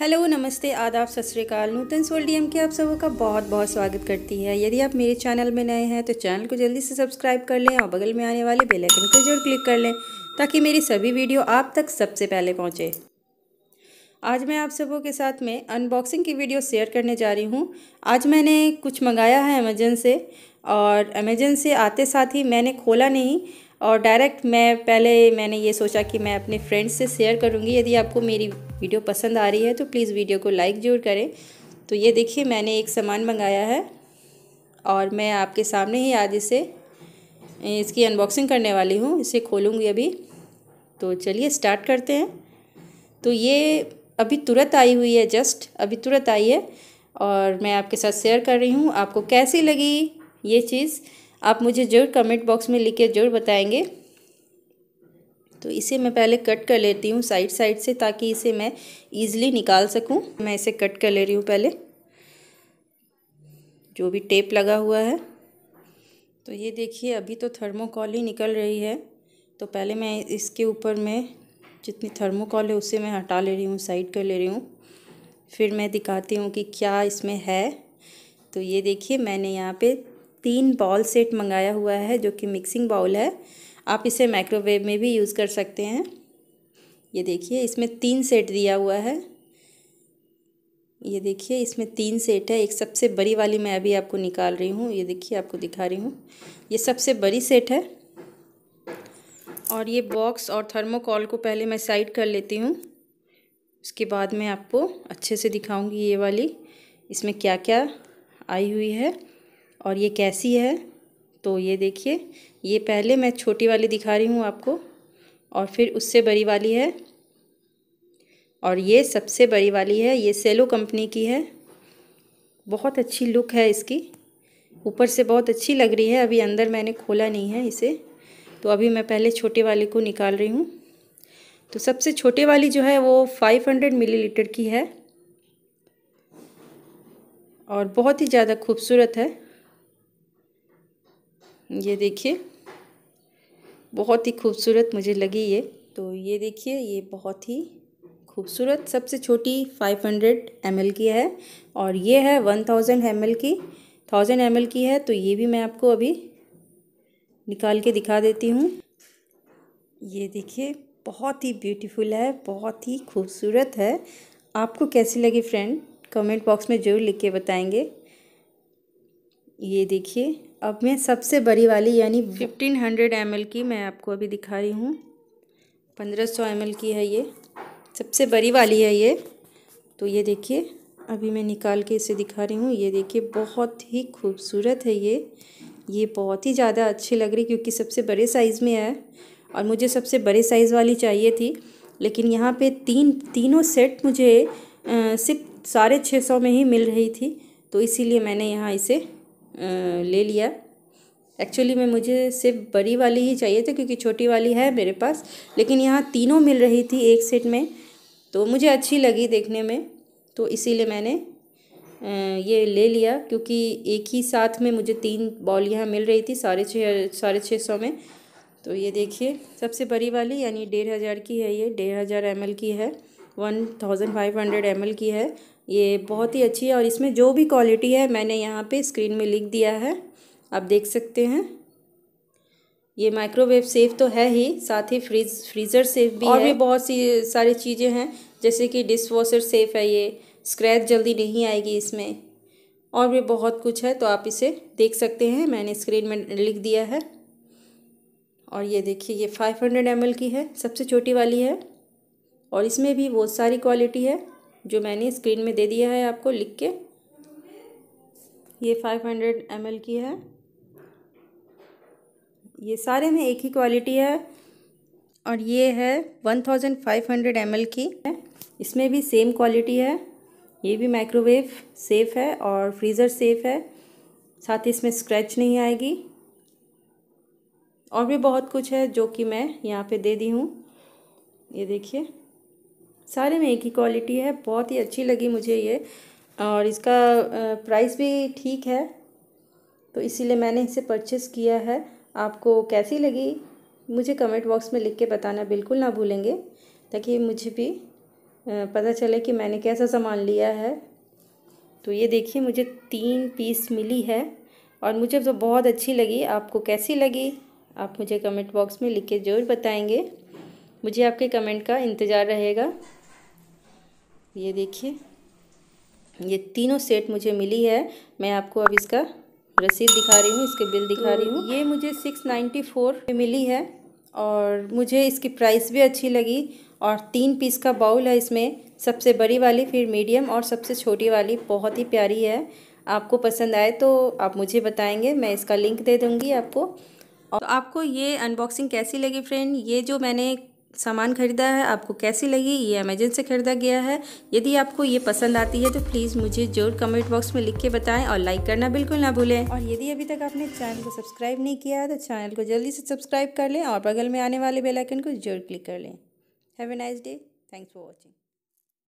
hello नमस्ते आदाब सत श्रीकाल नूतन सोल डी के आप सबों का बहुत बहुत स्वागत करती है यदि आप मेरे चैनल में नए हैं तो चैनल को जल्दी से सब्सक्राइब कर लें और बगल में आने वाले बेल आइकन को जरूर क्लिक कर लें ताकि मेरी सभी वीडियो आप तक सबसे पहले पहुंचे आज मैं आप सबों के साथ में अनबॉक्सिंग की वीडियो शेयर करने जा रही हूँ आज मैंने कुछ मंगाया है अमेजन से और अमेजन से आते साथ ही मैंने खोला नहीं और डायरेक्ट मैं पहले मैंने ये सोचा कि मैं अपने फ्रेंड्स से शेयर करूँगी यदि आपको मेरी वीडियो पसंद आ रही है तो प्लीज़ वीडियो को लाइक ज़रूर करें तो ये देखिए मैंने एक सामान मंगाया है और मैं आपके सामने ही आज इसे इसकी अनबॉक्सिंग करने वाली हूँ इसे खोलूँगी अभी तो चलिए स्टार्ट करते हैं तो ये अभी तुरंत आई हुई है जस्ट अभी तुरंत आई है और मैं आपके साथ शेयर कर रही हूँ आपको कैसी लगी ये चीज़ आप मुझे ज़रूर कमेंट बॉक्स में लिख के ज़रूर बताएंगे तो इसे मैं पहले कट कर लेती हूँ साइड साइड से ताकि इसे मैं ईज़िली निकाल सकूँ मैं इसे कट कर ले रही हूँ पहले जो भी टेप लगा हुआ है तो ये देखिए अभी तो थर्मोकॉल ही निकल रही है तो पहले मैं इसके ऊपर में जितनी थर्मोकॉल है उसे मैं हटा ले रही हूँ साइड कर ले रही हूँ फिर मैं दिखाती हूँ कि क्या इसमें है तो ये देखिए मैंने यहाँ पे तीन बॉल सेट मंगाया हुआ है जो कि मिक्सिंग बाउल है आप इसे माइक्रोवेव में भी यूज़ कर सकते हैं ये देखिए इसमें तीन सेट दिया हुआ है ये देखिए इसमें तीन सेट है एक सबसे बड़ी वाली मैं अभी आपको निकाल रही हूँ ये देखिए आपको दिखा रही हूँ ये सबसे बड़ी सेट है और ये बॉक्स और थर्मोकॉल को पहले मैं साइड कर लेती हूँ उसके बाद मैं आपको अच्छे से दिखाऊंगी ये वाली इसमें क्या क्या आई हुई है और ये कैसी है तो ये देखिए ये पहले मैं छोटी वाली दिखा रही हूँ आपको और फिर उससे बड़ी वाली है और ये सबसे बड़ी वाली है ये सेलो कंपनी की है बहुत अच्छी लुक है इसकी ऊपर से बहुत अच्छी लग रही है अभी अंदर मैंने खोला नहीं है इसे तो अभी मैं पहले छोटे वाले को निकाल रही हूँ तो सबसे छोटे वाली जो है वो 500 मिलीलीटर की है और बहुत ही ज़्यादा खूबसूरत है ये देखिए बहुत ही खूबसूरत मुझे लगी ये तो ये देखिए ये बहुत ही खूबसूरत सबसे छोटी 500 हंड्रेड की है और ये है 1000 थाउजेंड की 1000 एम की है तो ये भी मैं आपको अभी निकाल के दिखा देती हूँ ये देखिए बहुत ही ब्यूटीफुल है बहुत ही खूबसूरत है आपको कैसी लगी फ्रेंड कमेंट बॉक्स में ज़रूर लिख के बताएंगे ये देखिए अब मैं सबसे बड़ी वाली यानी फिफ्टीन एम एल की मैं आपको अभी दिखा रही हूँ पंद्रह एम एल की है ये सबसे बड़ी वाली है ये तो ये देखिए अभी मैं निकाल के इसे दिखा रही हूँ ये देखिए बहुत ही खूबसूरत है ये ये बहुत ही ज़्यादा अच्छी लग रही क्योंकि सबसे बड़े साइज़ में है और मुझे सबसे बड़े साइज़ वाली चाहिए थी लेकिन यहाँ पे तीन तीनों सेट मुझे सिर्फ साढ़े छः सौ में ही मिल रही थी तो इसीलिए मैंने यहाँ इसे ले लिया एक्चुअली में मुझे सिर्फ बड़ी वाली ही चाहिए थी क्योंकि छोटी वाली है मेरे पास लेकिन यहाँ तीनों मिल रही थी एक सेट में तो मुझे अच्छी लगी देखने में तो इसीलिए मैंने ये ले लिया क्योंकि एक ही साथ में मुझे तीन बॉल यहाँ मिल रही थी साढ़े छः साढ़े छः सौ में तो ये देखिए सबसे बड़ी वाली यानी डेढ़ हज़ार की है ये डेढ़ हज़ार एम की है one thousand five hundred M L की है ये बहुत ही अच्छी है और इसमें जो भी क्वालिटी है मैंने यहाँ पे स्क्रीन में लिख दिया है आप देख सकते हैं ये माइक्रोवेव सेफ तो है ही साथ ही फ्रीज फ्रीज़र सेफ भी और है भी बहुत सी सारी चीज़ें हैं जैसे कि डिश वॉशर सेफ है ये स्क्रैच जल्दी नहीं आएगी इसमें और भी बहुत कुछ है तो आप इसे देख सकते हैं मैंने स्क्रीन में लिख दिया है और ये देखिए ये 500 ml की है सबसे छोटी वाली है और इसमें भी बहुत सारी क्वालिटी है जो मैंने स्क्रीन में दे दिया है आपको लिख के ये फाइव हंड्रेड एम एल की है ये सारे में एक ही क्वालिटी है और ये है one thousand five hundred M L की है इसमें भी सेम क्वालिटी है ये भी माइक्रोवेव सेफ़ है और फ्रीज़र सेफ़ है साथ ही इसमें स्क्रैच नहीं आएगी और भी बहुत कुछ है जो कि मैं यहाँ पे दे दी हूँ ये देखिए सारे में एक ही क्वालिटी है बहुत ही अच्छी लगी मुझे ये और इसका प्राइस भी ठीक है तो इसीलिए मैंने इसे परचेस किया है आपको कैसी लगी मुझे कमेंट बॉक्स में लिख के बताना बिल्कुल ना भूलेंगे ताकि मुझे भी पता चले कि मैंने कैसा सामान लिया है तो ये देखिए मुझे तीन पीस मिली है और मुझे तो बहुत अच्छी लगी आपको कैसी लगी आप मुझे कमेंट बॉक्स में लिख के ज़रूर बताएंगे मुझे आपके कमेंट का इंतज़ार रहेगा ये देखिए ये तीनों सेट मुझे मिली है मैं आपको अब इसका रसीद दिखा रही हूँ इसके बिल दिखा तो रही हूँ ये मुझे सिक्स नाइन्टी फोर में मिली है और मुझे इसकी प्राइस भी अच्छी लगी और तीन पीस का बाउल है इसमें सबसे बड़ी वाली फिर मीडियम और सबसे छोटी वाली बहुत ही प्यारी है आपको पसंद आए तो आप मुझे बताएंगे मैं इसका लिंक दे दूँगी आपको और तो आपको ये अनबॉक्सिंग कैसी लगी फ्रेंड ये जो मैंने सामान ख़रीदा है आपको कैसी लगी ये अमेजन से ख़रीदा गया है यदि आपको ये पसंद आती है तो प्लीज़ मुझे जरूर कमेंट बॉक्स में लिख के बताएं और लाइक करना बिल्कुल ना भूलें और यदि अभी तक आपने चैनल को सब्सक्राइब नहीं किया है तो चैनल को जल्दी से सब्सक्राइब कर लें और बगल में आने वाले बेलाइकन को जरूर क्लिक कर लें have a nice day thanks for watching